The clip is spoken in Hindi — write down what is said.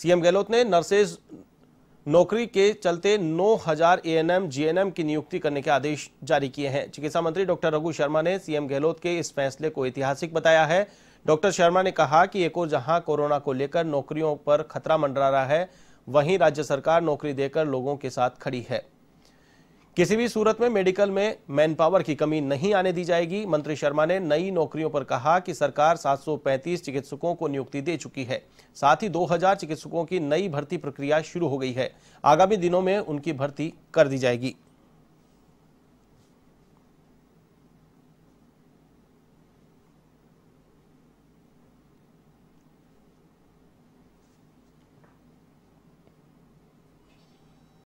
सीएम गहलोत ने नर्सेज नौकरी के चलते 9000 हजार एएनएम जीएनएम की नियुक्ति करने के आदेश जारी किए हैं चिकित्सा मंत्री डॉक्टर रघु शर्मा ने सीएम गहलोत के इस फैसले को ऐतिहासिक बताया है डॉक्टर शर्मा ने कहा कि एक और जहां कोरोना को लेकर नौकरियों पर खतरा मंडरा रहा है वहीं राज्य सरकार नौकरी देकर लोगों के साथ खड़ी है किसी भी सूरत में मेडिकल में मैन पावर की कमी नहीं आने दी जाएगी मंत्री शर्मा ने नई नौकरियों पर कहा कि सरकार 735 चिकित्सकों को नियुक्ति दे चुकी है साथ ही 2000 चिकित्सकों की नई भर्ती प्रक्रिया शुरू हो गई है आगामी दिनों में उनकी भर्ती कर दी जाएगी